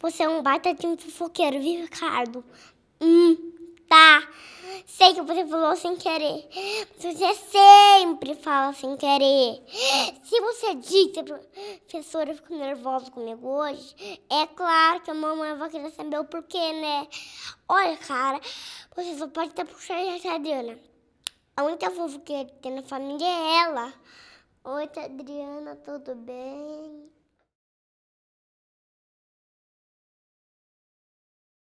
Você é um baita de um fofoqueiro, viu, Ricardo? Hum, tá. Sei que você falou sem querer. Você sempre fala sem querer. Se você disse, professora, eu fico nervosa comigo hoje, é claro que a mamãe vai querer saber o porquê, né? Olha, cara, você só pode estar tá puxando a Adriana. A única fofoqueira que tem na família é ela. Oi, Adriana, tudo bem?